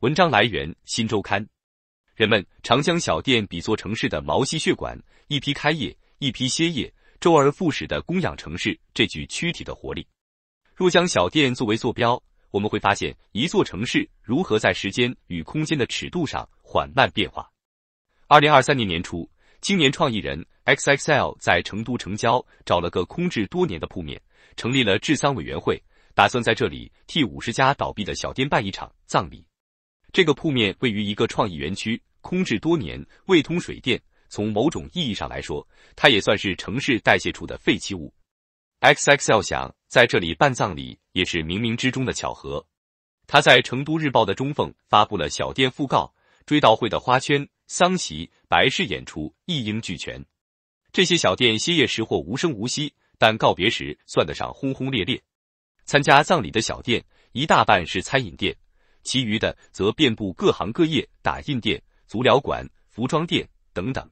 文章来源《新周刊》。人们常将小店比作城市的毛细血管，一批开业，一批歇业，周而复始的供养城市这具躯体的活力。若将小店作为坐标，我们会发现一座城市如何在时间与空间的尺度上缓慢变化。二零二三年年初，青年创意人 XXL 在成都城郊找了个空置多年的铺面，成立了治丧委员会，打算在这里替五十家倒闭的小店办一场葬礼。这个铺面位于一个创意园区，空置多年，未通水电。从某种意义上来说，它也算是城市代谢出的废弃物。X X 要想在这里办葬礼，也是冥冥之中的巧合。他在《成都日报》的中缝发布了小店讣告，追悼会的花圈、丧席、白事演出一应俱全。这些小店歇业时或无声无息，但告别时算得上轰轰烈烈。参加葬礼的小店一大半是餐饮店。其余的则遍布各行各业，打印店、足疗馆、服装店等等。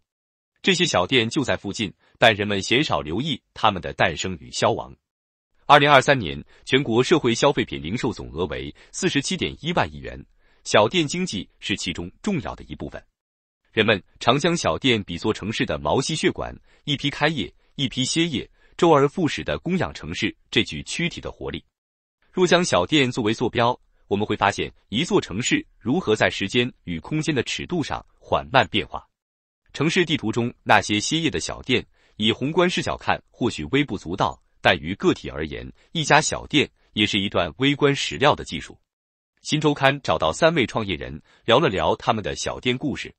这些小店就在附近，但人们鲜少留意它们的诞生与消亡。二零二三年，全国社会消费品零售总额为四十七点一万亿元，小店经济是其中重要的一部分。人们常将小店比作城市的毛细血管，一批开业，一批歇业，周而复始的供养城市这具躯体的活力。若将小店作为坐标。我们会发现一座城市如何在时间与空间的尺度上缓慢变化。城市地图中那些歇业的小店，以宏观视角看或许微不足道，但于个体而言，一家小店也是一段微观史料的技术。新周刊找到三位创业人，聊了聊他们的小店故事。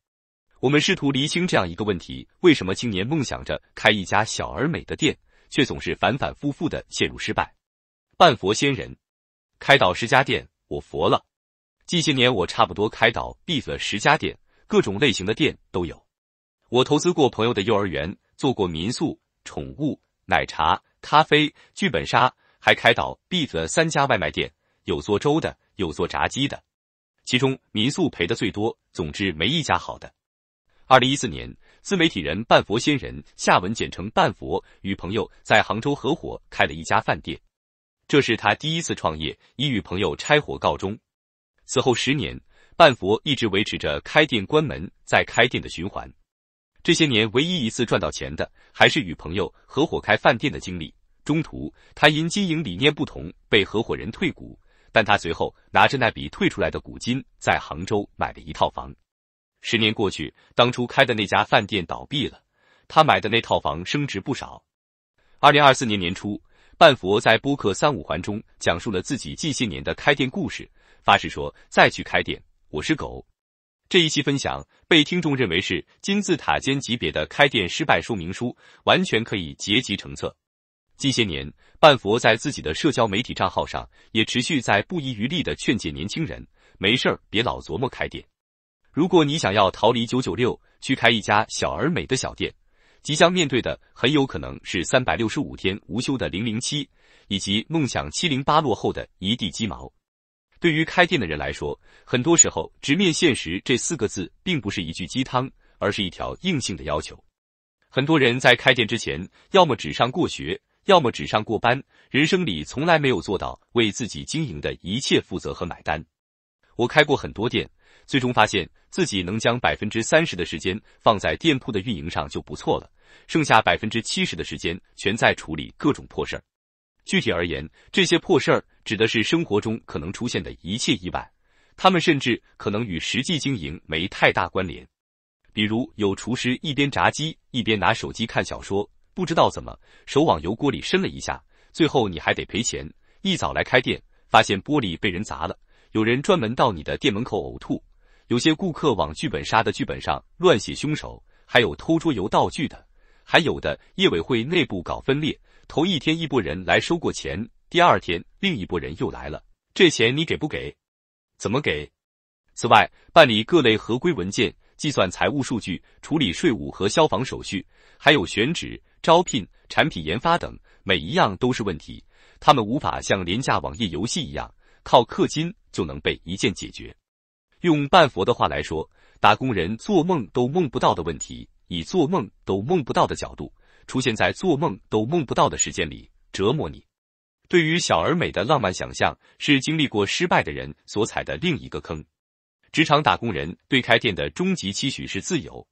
我们试图厘清这样一个问题：为什么青年梦想着开一家小而美的店，却总是反反复复的陷入失败？半佛仙人开导十家店。我佛了，近些年我差不多开倒闭了十家店，各种类型的店都有。我投资过朋友的幼儿园，做过民宿、宠物、奶茶、咖啡、剧本杀，还开倒闭了三家外卖店，有做粥的，有做炸鸡的。其中民宿赔的最多，总之没一家好的。二零一四年，自媒体人半佛仙人（下文简称半佛）与朋友在杭州合伙开了一家饭店。这是他第一次创业，以与朋友拆伙告终。此后十年，半佛一直维持着开店关门再开店的循环。这些年唯一一次赚到钱的，还是与朋友合伙开饭店的经历。中途，他因经营理念不同被合伙人退股，但他随后拿着那笔退出来的股金，在杭州买了一套房。十年过去，当初开的那家饭店倒闭了，他买的那套房升值不少。二零二四年年初。半佛在播客三五环中讲述了自己近些年的开店故事，发誓说再去开店我是狗。这一期分享被听众认为是金字塔尖级别的开店失败说明书，完全可以结集成册。近些年，半佛在自己的社交媒体账号上也持续在不遗余力地劝诫年轻人，没事儿别老琢磨开店。如果你想要逃离九九六，去开一家小而美的小店。即将面对的很有可能是三百六十五天无休的零零七，以及梦想七零八落后的一地鸡毛。对于开店的人来说，很多时候“直面现实”这四个字并不是一句鸡汤，而是一条硬性的要求。很多人在开店之前，要么只上过学，要么只上过班，人生里从来没有做到为自己经营的一切负责和买单。我开过很多店。最终发现自己能将百分之三十的时间放在店铺的运营上就不错了，剩下百分之七十的时间全在处理各种破事儿。具体而言，这些破事儿指的是生活中可能出现的一切意外，他们甚至可能与实际经营没太大关联。比如有厨师一边炸鸡一边拿手机看小说，不知道怎么手往油锅里伸了一下，最后你还得赔钱。一早来开店，发现玻璃被人砸了，有人专门到你的店门口呕吐。有些顾客往剧本杀的剧本上乱写凶手，还有偷桌游道具的，还有的业委会内部搞分裂。头一天一波人来收过钱，第二天另一波人又来了，这钱你给不给？怎么给？此外，办理各类合规文件、计算财务数据、处理税务和消防手续，还有选址、招聘、产品研发等，每一样都是问题。他们无法像廉价网页游戏一样，靠氪金就能被一键解决。用半佛的话来说，打工人做梦都梦不到的问题，以做梦都梦不到的角度，出现在做梦都梦不到的时间里，折磨你。对于小而美的浪漫想象，是经历过失败的人所踩的另一个坑。职场打工人对开店的终极期许是自由，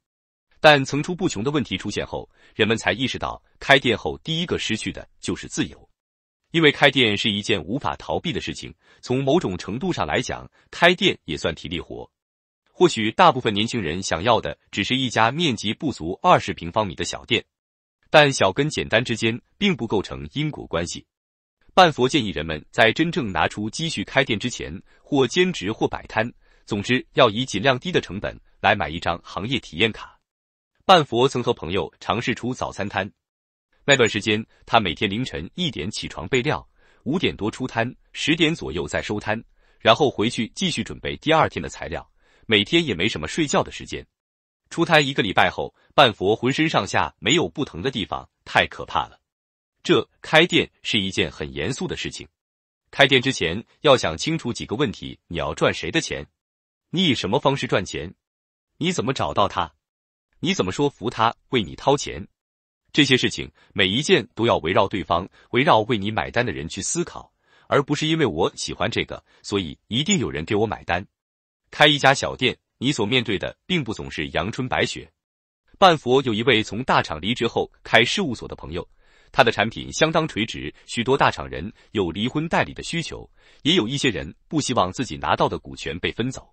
但层出不穷的问题出现后，人们才意识到，开店后第一个失去的就是自由。因为开店是一件无法逃避的事情，从某种程度上来讲，开店也算体力活。或许大部分年轻人想要的只是一家面积不足二十平方米的小店，但小跟简单之间并不构成因果关系。半佛建议人们在真正拿出积蓄开店之前，或兼职或摆摊，总之要以尽量低的成本来买一张行业体验卡。半佛曾和朋友尝试出早餐摊。那段时间，他每天凌晨一点起床备料，五点多出摊，十点左右再收摊，然后回去继续准备第二天的材料。每天也没什么睡觉的时间。出摊一个礼拜后，半佛浑身上下没有不疼的地方，太可怕了。这开店是一件很严肃的事情。开店之前要想清楚几个问题：你要赚谁的钱？你以什么方式赚钱？你怎么找到他？你怎么说服他为你掏钱？这些事情每一件都要围绕对方、围绕为你买单的人去思考，而不是因为我喜欢这个，所以一定有人给我买单。开一家小店，你所面对的并不总是阳春白雪。半佛有一位从大厂离职后开事务所的朋友，他的产品相当垂直，许多大厂人有离婚代理的需求，也有一些人不希望自己拿到的股权被分走。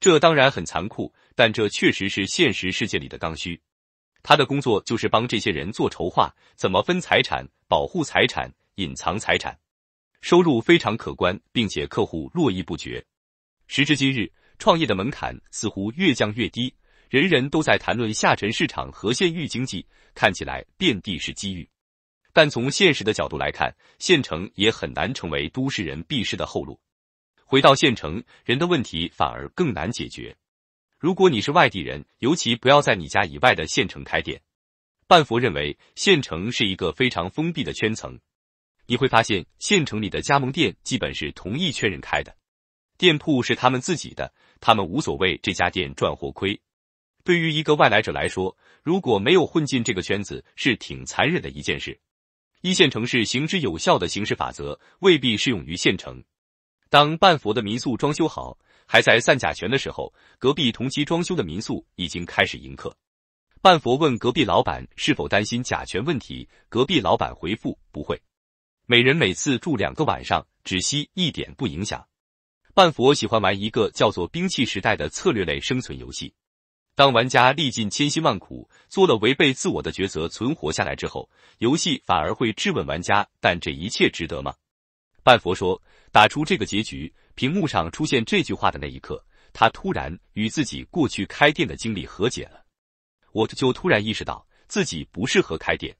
这当然很残酷，但这确实是现实世界里的刚需。他的工作就是帮这些人做筹划，怎么分财产、保护财产、隐藏财产，收入非常可观，并且客户络绎不绝。时至今日，创业的门槛似乎越降越低，人人都在谈论下沉市场和县域经济，看起来遍地是机遇。但从现实的角度来看，县城也很难成为都市人避世的后路。回到县城，人的问题反而更难解决。如果你是外地人，尤其不要在你家以外的县城开店。半佛认为，县城是一个非常封闭的圈层，你会发现县城里的加盟店基本是同一圈人开的，店铺是他们自己的，他们无所谓这家店赚或亏。对于一个外来者来说，如果没有混进这个圈子，是挺残忍的一件事。一线城市行之有效的行事法则未必适用于县城。当半佛的民宿装修好。还在散甲醛的时候，隔壁同期装修的民宿已经开始迎客。半佛问隔壁老板是否担心甲醛问题，隔壁老板回复不会，每人每次住两个晚上，只吸一点，不影响。半佛喜欢玩一个叫做《兵器时代》的策略类生存游戏，当玩家历尽千辛万苦，做了违背自我的抉择，存活下来之后，游戏反而会质问玩家：但这一切值得吗？半佛说：“打出这个结局，屏幕上出现这句话的那一刻，他突然与自己过去开店的经历和解了。我就突然意识到自己不适合开店，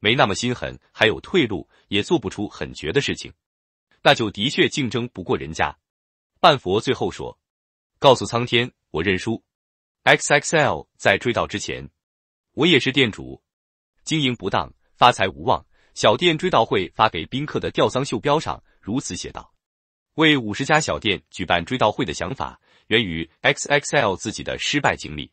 没那么心狠，还有退路，也做不出很绝的事情，那就的确竞争不过人家。”半佛最后说：“告诉苍天，我认输。X X L 在追到之前，我也是店主，经营不当，发财无望。”小店追悼会发给宾客的吊丧袖标上如此写道：“为五十家小店举办追悼会的想法源于 X X L 自己的失败经历。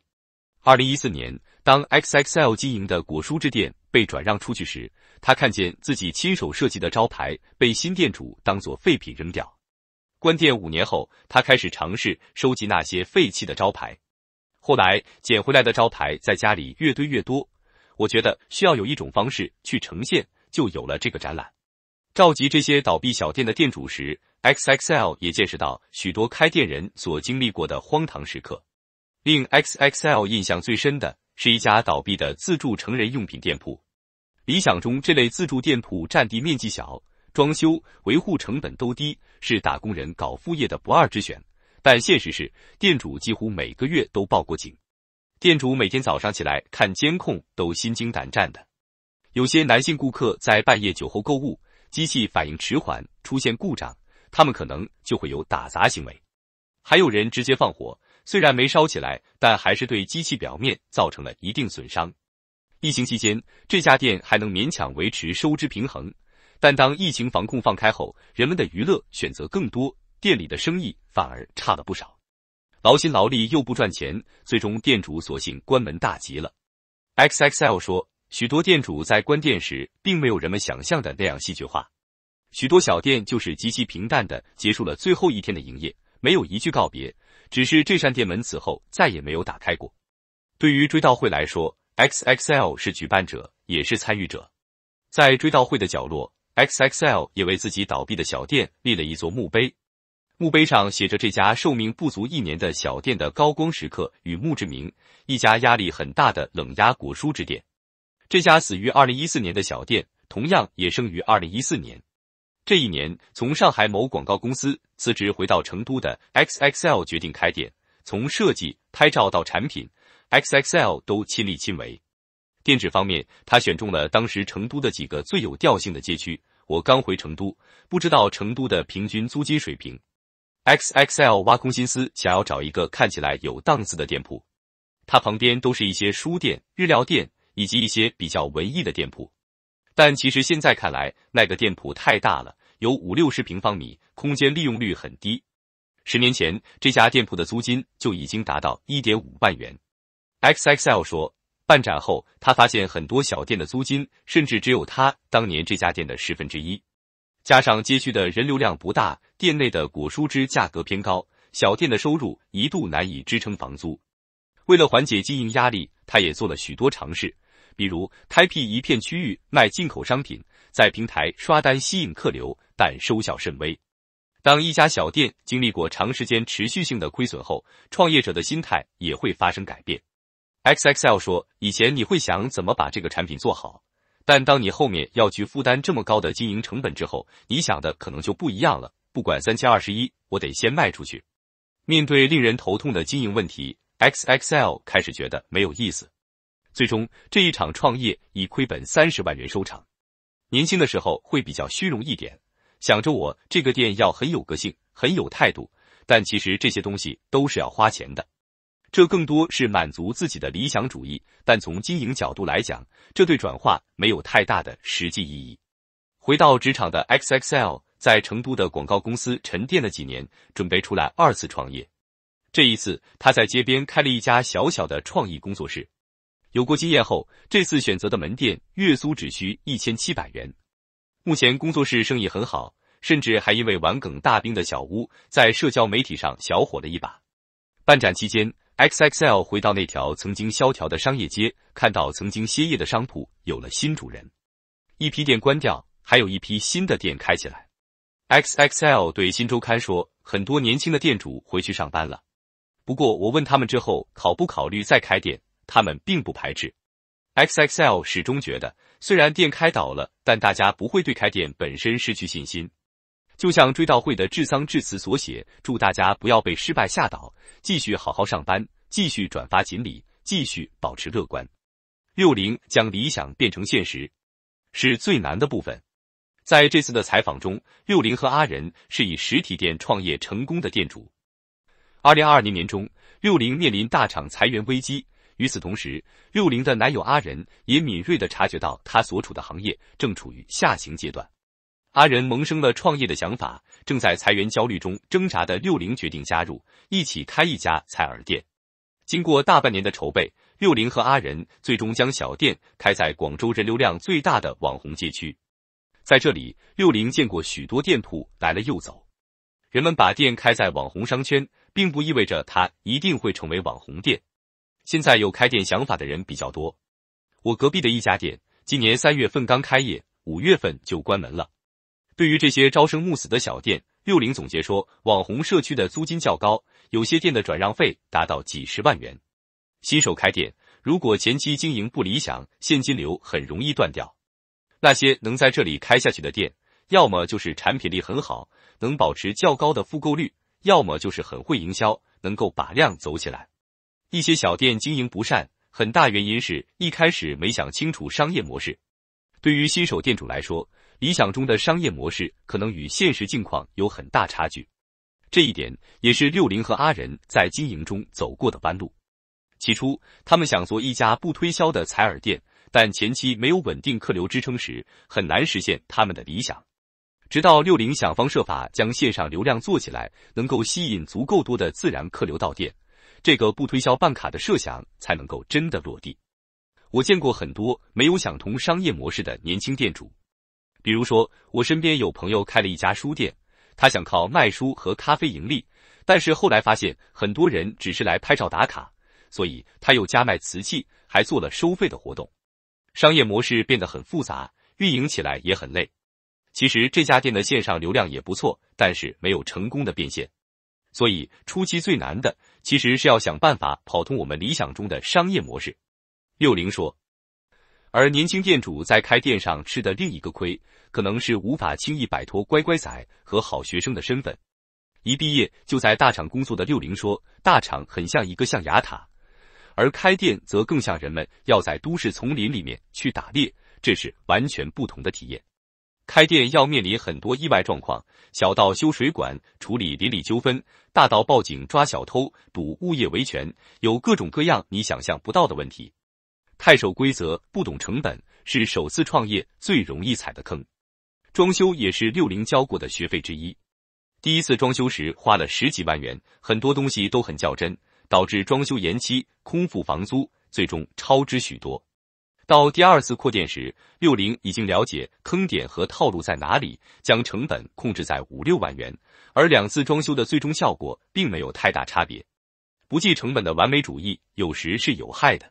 二零一四年，当 X X L 经营的果蔬之店被转让出去时，他看见自己亲手设计的招牌被新店主当做废品扔掉。关店五年后，他开始尝试收集那些废弃的招牌。后来捡回来的招牌在家里越堆越多，我觉得需要有一种方式去呈现。”就有了这个展览。召集这些倒闭小店的店主时，XXL 也见识到许多开店人所经历过的荒唐时刻。令 XXL 印象最深的是一家倒闭的自助成人用品店铺。理想中，这类自助店铺占地面积小，装修维护成本都低，是打工人搞副业的不二之选。但现实是，店主几乎每个月都报过警，店主每天早上起来看监控都心惊胆战的。有些男性顾客在半夜酒后购物，机器反应迟缓，出现故障，他们可能就会有打砸行为。还有人直接放火，虽然没烧起来，但还是对机器表面造成了一定损伤。疫情期间，这家店还能勉强维持收支平衡，但当疫情防控放开后，人们的娱乐选择更多，店里的生意反而差了不少。劳心劳力又不赚钱，最终店主索性关门大吉了。X X L 说。许多店主在关店时，并没有人们想象的那样戏剧化。许多小店就是极其平淡的结束了最后一天的营业，没有一句告别，只是这扇店门此后再也没有打开过。对于追悼会来说，X X L 是举办者，也是参与者。在追悼会的角落，X X L 也为自己倒闭的小店立了一座墓碑。墓碑上写着这家寿命不足一年的小店的高光时刻与墓志铭：一家压力很大的冷压果蔬之店。这家死于2014年的小店，同样也生于2014年。这一年，从上海某广告公司辞职回到成都的 XXL 决定开店，从设计、拍照到产品，XXL 都亲力亲为。店址方面，他选中了当时成都的几个最有调性的街区。我刚回成都，不知道成都的平均租金水平，XXL 挖空心思想要找一个看起来有档次的店铺。它旁边都是一些书店、日料店。以及一些比较文艺的店铺，但其实现在看来，那个店铺太大了，有五六十平方米，空间利用率很低。十年前，这家店铺的租金就已经达到一点五万元。X X L 说，办展后，他发现很多小店的租金甚至只有他当年这家店的十分之一。加上街区的人流量不大，店内的果蔬汁价格偏高，小店的收入一度难以支撑房租。为了缓解经营压力，他也做了许多尝试。比如开辟一片区域卖进口商品，在平台刷单吸引客流，但收效甚微。当一家小店经历过长时间持续性的亏损后，创业者的心态也会发生改变。X X L 说：“以前你会想怎么把这个产品做好，但当你后面要去负担这么高的经营成本之后，你想的可能就不一样了。不管三七二十一，我得先卖出去。”面对令人头痛的经营问题，X X L 开始觉得没有意思。最终，这一场创业以亏本三十万元收场。年轻的时候会比较虚荣一点，想着我这个店要很有个性，很有态度。但其实这些东西都是要花钱的，这更多是满足自己的理想主义。但从经营角度来讲，这对转化没有太大的实际意义。回到职场的 X X L，在成都的广告公司沉淀了几年，准备出来二次创业。这一次，他在街边开了一家小小的创意工作室。有过经验后，这次选择的门店月租只需一千七百元。目前工作室生意很好，甚至还因为玩梗大兵的小屋在社交媒体上小火了一把。办展期间，XXL 回到那条曾经萧条的商业街，看到曾经歇业的商铺有了新主人，一批店关掉，还有一批新的店开起来。XXL 对新周刊说：“很多年轻的店主回去上班了，不过我问他们之后考不考虑再开店。”他们并不排斥，X X L 始终觉得，虽然店开倒了，但大家不会对开店本身失去信心。就像追悼会的致丧致辞所写：，祝大家不要被失败吓倒，继续好好上班，继续转发锦鲤，继续保持乐观。六零将理想变成现实，是最难的部分。在这次的采访中，六零和阿仁是以实体店创业成功的店主。二零二零年中，六零面临大厂裁员危机。与此同时，六零的男友阿仁也敏锐地察觉到他所处的行业正处于下行阶段。阿仁萌生了创业的想法，正在裁员焦虑中挣扎的六零决定加入，一起开一家采耳店。经过大半年的筹备，六零和阿仁最终将小店开在广州人流量最大的网红街区。在这里，六零见过许多店铺来了又走。人们把店开在网红商圈，并不意味着它一定会成为网红店。现在有开店想法的人比较多。我隔壁的一家店，今年三月份刚开业，五月份就关门了。对于这些朝生暮死的小店，六零总结说，网红社区的租金较高，有些店的转让费达到几十万元。新手开店，如果前期经营不理想，现金流很容易断掉。那些能在这里开下去的店，要么就是产品力很好，能保持较高的复购率，要么就是很会营销，能够把量走起来。一些小店经营不善，很大原因是，一开始没想清楚商业模式。对于新手店主来说，理想中的商业模式可能与现实境况有很大差距。这一点也是六零和阿仁在经营中走过的弯路。起初，他们想做一家不推销的采耳店，但前期没有稳定客流支撑时，很难实现他们的理想。直到六零想方设法将线上流量做起来，能够吸引足够多的自然客流到店。这个不推销办卡的设想才能够真的落地。我见过很多没有想通商业模式的年轻店主，比如说我身边有朋友开了一家书店，他想靠卖书和咖啡盈利，但是后来发现很多人只是来拍照打卡，所以他又加卖瓷器，还做了收费的活动，商业模式变得很复杂，运营起来也很累。其实这家店的线上流量也不错，但是没有成功的变现。所以，初期最难的，其实是要想办法跑通我们理想中的商业模式。六零说，而年轻店主在开店上吃的另一个亏，可能是无法轻易摆脱乖乖仔和好学生的身份。一毕业就在大厂工作的六零说，大厂很像一个象牙塔，而开店则更像人们要在都市丛林里面去打猎，这是完全不同的体验。开店要面临很多意外状况，小到修水管、处理邻里纠纷，大到报警抓小偷、堵物业维权，有各种各样你想象不到的问题。太守规则、不懂成本，是首次创业最容易踩的坑。装修也是六零交过的学费之一。第一次装修时花了十几万元，很多东西都很较真，导致装修延期、空付房租，最终超支许多。到第二次扩店时，六零已经了解坑点和套路在哪里，将成本控制在五六万元，而两次装修的最终效果并没有太大差别。不计成本的完美主义有时是有害的。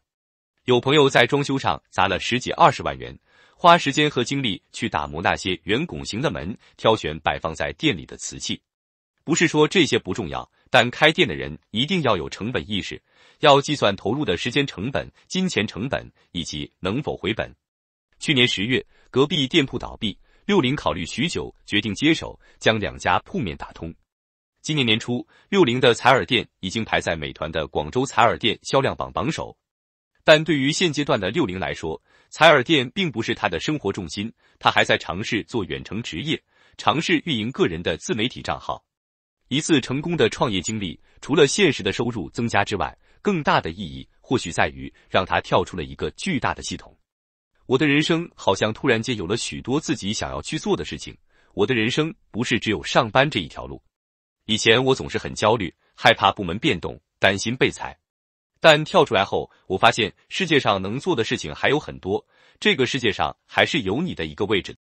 有朋友在装修上砸了十几二十万元，花时间和精力去打磨那些圆拱形的门，挑选摆放在店里的瓷器，不是说这些不重要。但开店的人一定要有成本意识，要计算投入的时间成本、金钱成本以及能否回本。去年十月，隔壁店铺倒闭，六零考虑许久，决定接手，将两家铺面打通。今年年初，六零的采耳店已经排在美团的广州采耳店销量榜榜首。但对于现阶段的六零来说，采耳店并不是他的生活重心，他还在尝试做远程职业，尝试运营个人的自媒体账号。一次成功的创业经历，除了现实的收入增加之外，更大的意义或许在于让他跳出了一个巨大的系统。我的人生好像突然间有了许多自己想要去做的事情。我的人生不是只有上班这一条路。以前我总是很焦虑，害怕部门变动，担心被裁。但跳出来后，我发现世界上能做的事情还有很多。这个世界上还是有你的一个位置。